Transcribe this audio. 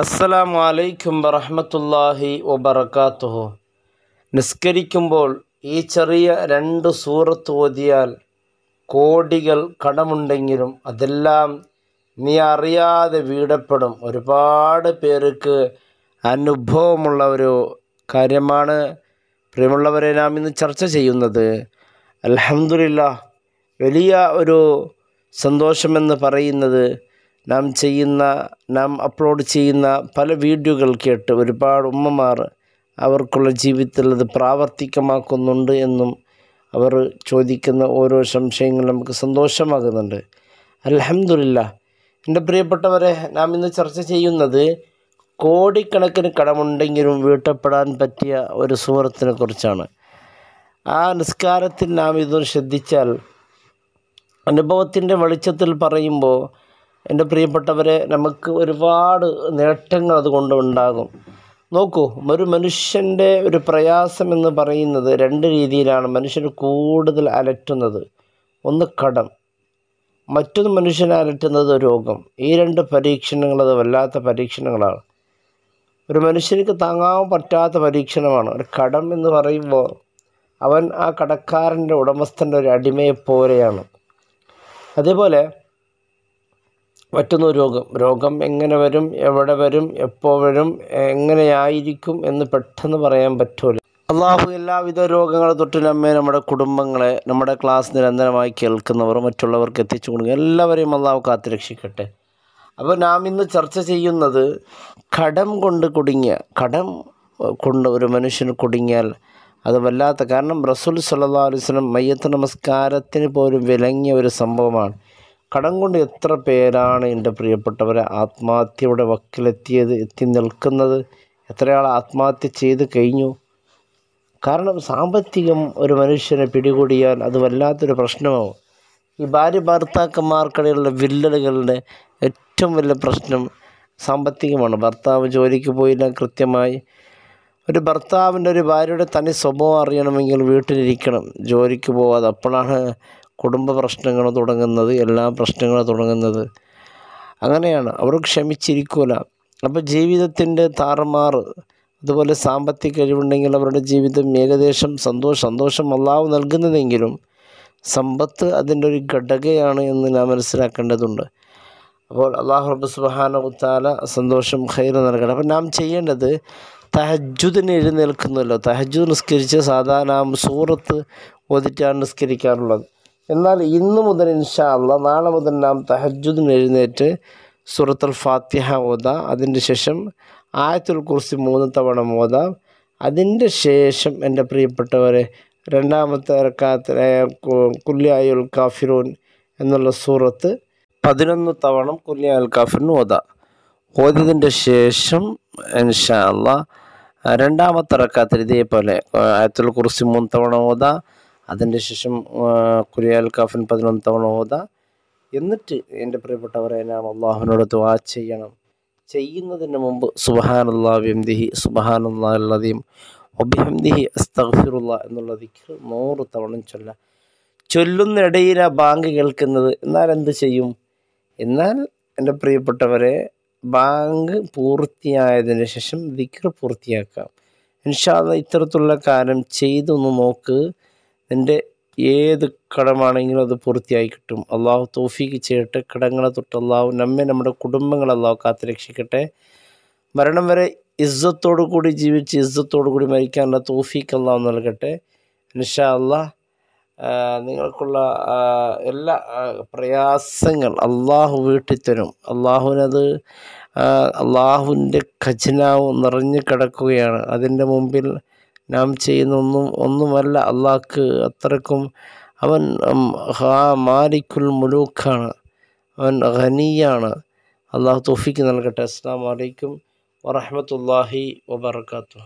അസ്സലാമു അലൈക്കും വറഹമത്തല്ലാഹി വബർക്കാത്തുഹു നിസ്കരിക്കുമ്പോൾ ഈ ചെറിയ രണ്ട് സൂറത്ത് ഓതിയാൽ കോടികൾ കടമുണ്ടെങ്കിലും അതെല്ലാം നീ അറിയാതെ വീടപ്പെടും ഒരുപാട് പേർക്ക് അനുഭവമുള്ള ഒരു കാര്യമാണ് പ്രിയമുള്ളവരെ നാം ഇന്ന് ചർച്ച ചെയ്യുന്നത് അലഹമുല്ല വലിയ ഒരു സന്തോഷമെന്ന് പറയുന്നത് നാം ചെയ്യുന്ന നാം അപ്ലോഡ് ചെയ്യുന്ന പല വീഡിയോകൾ കേട്ട് ഒരുപാട് ഉമ്മമാർ അവർക്കുള്ള ജീവിതത്തിൽ അത് പ്രാവർത്തികമാക്കുന്നുണ്ട് എന്നും അവർ ചോദിക്കുന്ന ഓരോ സംശയങ്ങളും നമുക്ക് സന്തോഷമാകുന്നുണ്ട് അലഹമില്ല എൻ്റെ പ്രിയപ്പെട്ടവരെ നാം ഇന്ന് ചർച്ച ചെയ്യുന്നത് കോടിക്കണക്കിന് കടമുണ്ടെങ്കിലും വീട്ടപ്പെടാൻ പറ്റിയ ഒരു സുഹൃത്തിനെ കുറിച്ചാണ് ആ നിസ്കാരത്തിൽ നാം ഇതൊന്ന് ശ്രദ്ധിച്ചാൽ അനുഭവത്തിൻ്റെ വെളിച്ചത്തിൽ പറയുമ്പോൾ എൻ്റെ പ്രിയപ്പെട്ടവരെ നമുക്ക് ഒരുപാട് നേട്ടങ്ങൾ അതുകൊണ്ട് ഉണ്ടാകും നോക്കൂ ഒരു മനുഷ്യൻ്റെ ഒരു പ്രയാസം എന്ന് പറയുന്നത് രണ്ട് രീതിയിലാണ് മനുഷ്യന് കൂടുതൽ അലറ്റുന്നത് ഒന്ന് കടം മറ്റൊന്ന് മനുഷ്യനെ അലറ്റുന്നത് രോഗം ഈ രണ്ട് പരീക്ഷണങ്ങൾ അത് വല്ലാത്ത പരീക്ഷണങ്ങളാണ് ഒരു മനുഷ്യനിക്ക് താങ്ങാൻ പറ്റാത്ത പരീക്ഷണമാണ് ഒരു കടം എന്ന് പറയുമ്പോൾ അവൻ ആ കടക്കാരൻ്റെ ഉടമസ്ഥൻ്റെ ഒരു അടിമയെപ്പോലെയാണ് അതേപോലെ പറ്റുന്ന രോഗം രോഗം എങ്ങനെ വരും എവിടെ വരും എപ്പോൾ വരും എങ്ങനെയായിരിക്കും എന്ന് പെട്ടെന്ന് പറയാൻ പറ്റില്ല അള്ളാഹു എല്ലാവിധ രോഗങ്ങളെ തൊട്ട് നമ്മെ നമ്മുടെ കുടുംബങ്ങളെ നമ്മുടെ ക്ലാസ് നിരന്തരമായി കേൾക്കുന്നവർ മറ്റുള്ളവർക്ക് എത്തിച്ചു കൊടുക്കുക എല്ലാവരെയും അള്ളാഹു കാത്തുരക്ഷിക്കട്ടെ അപ്പോൾ നാം ഇന്ന് ചർച്ച ചെയ്യുന്നത് കടം കൊണ്ട് കുടുങ്ങിയ കടം കൊണ്ട് ഒരു മനുഷ്യന് കുടുങ്ങിയാൽ അത് വല്ലാത്ത കാരണം റസൂൽ സല്ലാ അലുസ്ലം മയ്യത്ത് നമസ്കാരത്തിന് പോലും വിലങ്ങിയ ഒരു സംഭവമാണ് കടം കൊണ്ട് എത്ര പേരാണ് എൻ്റെ പ്രിയപ്പെട്ടവരെ ആത്മഹത്യയുടെ വക്കിലെത്തിയത് എത്തി നിൽക്കുന്നത് എത്രയാൾ ആത്മഹത്യ ചെയ്ത് കഴിഞ്ഞു കാരണം സാമ്പത്തികം ഒരു മനുഷ്യനെ പിടികൂടിയാൽ അത് വല്ലാത്തൊരു പ്രശ്നമാവും ഈ ഭാര്യ ഭർത്താക്കന്മാർക്കിടയിലുള്ള വില്ലലുകളുടെ ഏറ്റവും വലിയ പ്രശ്നം സാമ്പത്തികമാണ് ഭർത്താവ് ജോലിക്ക് പോയില്ല കൃത്യമായി ഒരു ഭർത്താവിൻ്റെ ഒരു ഭാര്യയുടെ തനി സ്വഭാവം അറിയണമെങ്കിൽ വീട്ടിലിരിക്കണം ജോലിക്ക് പോവാതെ അപ്പോഴാണ് കുടുംബ പ്രശ്നങ്ങൾ തുടങ്ങുന്നത് എല്ലാ പ്രശ്നങ്ങളും തുടങ്ങുന്നത് അങ്ങനെയാണ് അവർ ക്ഷമിച്ചിരിക്കൂല അപ്പോൾ ജീവിതത്തിൻ്റെ താറുമാറ് അതുപോലെ സാമ്പത്തിക കഴിവുണ്ടെങ്കിൽ അവരുടെ ജീവിതം ഏകദേശം സന്തോഷ സന്തോഷം അള്ളാവ് നൽകുന്നതെങ്കിലും സമ്പത്ത് അതിൻ്റെ ഒരു ഘടകയാണ് എന്ന് നാം മനസ്സിലാക്കേണ്ടതുണ്ട് അപ്പോൾ അള്ളാഹു റബ്ബ് സുബാന ഉത്താല സന്തോഷം ഖൈർ നൽകണം അപ്പം നാം ചെയ്യേണ്ടത് തഹജുദിന് എഴുന്നേൽക്കുന്നല്ലോ തഹജുദ് നിസ്കരിച്ച് സാധാരണ സൂറത്ത് ഓതിറ്റാണ് നിസ്കരിക്കാറുള്ളത് എന്നാൽ ഇന്ന് മുതൽ ഇൻഷാ അല്ല നാളെ മുതൽ നാം തഹജുദിന് എഴുന്നേറ്റ് സൂറത്തുൽ ഫാത്തിഹ ഓതാം അതിൻ്റെ ശേഷം ആയത്തുൽ കുർസി മൂന്ന് തവണ ഓതാം അതിൻ്റെ ശേഷം എൻ്റെ പ്രിയപ്പെട്ടവരെ രണ്ടാമത്തെ ഇറക്കാത്തിലെ കുല്യായുൽ കാഫിറൂൻ എന്നുള്ള സൂറത്ത് പതിനൊന്ന് തവണ കുല്യായുൽ കാഫിറിന് ഓതാം ഓതിയതിൻ്റെ ശേഷം ഇൻഷാ അല്ല രണ്ടാമത്തെ ഇറക്കാത്തിൽ ഇതേപോലെ ആയത്തുൽ കുർസി മൂന്ന് തവണ ഓതാം അതിൻ്റെ ശേഷം കുര്യാൽ കാഫിൻ പതിനൊന്ന് തവണ ഓത എന്നിട്ട് എൻ്റെ പ്രിയപ്പെട്ടവരെ നാം അള്ളാഹുവിനോട് ദ്വാ ചെയ്യണം ചെയ്യുന്നതിന് മുമ്പ് സുബഹാനുള്ള വ്യംദിഹി സുബഹാനുള്ള അല്ലതീം ഒബിഹംദിഹി അസ്തഫിറുള്ള എന്നുള്ള ദിക്കർ നൂറ് തവണ ചൊല്ല ചൊല്ലുന്നിടയിൽ ആ ബാങ്ക് കേൾക്കുന്നത് എന്നാൽ എന്ത് ചെയ്യും എന്നാൽ എൻ്റെ പ്രിയപ്പെട്ടവരെ ബാങ്ക് പൂർത്തിയായതിന് ശേഷം ദിക്കർ പൂർത്തിയാക്കാം ഇൻഷാല്ല ഇത്തരത്തിലുള്ള കാര്യം ചെയ്തൊന്ന് നോക്ക് നിൻ്റെ ഏത് കടമാണെങ്കിലും അത് പൂർത്തിയായി കിട്ടും അള്ളാഹു തോഫീക്ക് ചെയ്യട്ടെ കിടങ്ങളെ തൊട്ട് അള്ളാഹു നമ്മെ നമ്മുടെ കുടുംബങ്ങൾ അള്ളാഹു കാത്തുരക്ഷിക്കട്ടെ മരണം വരെ ഇസ്സത്തോടു കൂടി ജീവിച്ച് ഇസ്സത്തോടു കൂടി മരിക്കാനുള്ള തോഫീക്ക് അള്ളാഹു നൽകട്ടെ നിഷാ അള്ളാഹ് നിങ്ങൾക്കുള്ള എല്ലാ പ്രയാസങ്ങൾ അള്ളാഹു വീട്ടിത്തരും തരും അള്ളാഹുവിനത് അള്ളാഹുവിൻ്റെ ഖജനാവ് നിറഞ്ഞു കിടക്കുകയാണ് അതിൻ്റെ മുമ്പിൽ നാം ചെയ്യുന്ന ഒന്നും ഒന്നുമല്ല അള്ളാഹ്ക്ക് അത്രക്കും അവൻ ഹാ മാലിക്കുൽ മുലൂഖാണ് അവൻ ഖനിയാണ് അള്ളാഹു തോഫിക്ക് നൽകട്ടെ അസ്സാം വലൈക്കും വറഹമത്തല്ലാഹി വബർക്കാത്തു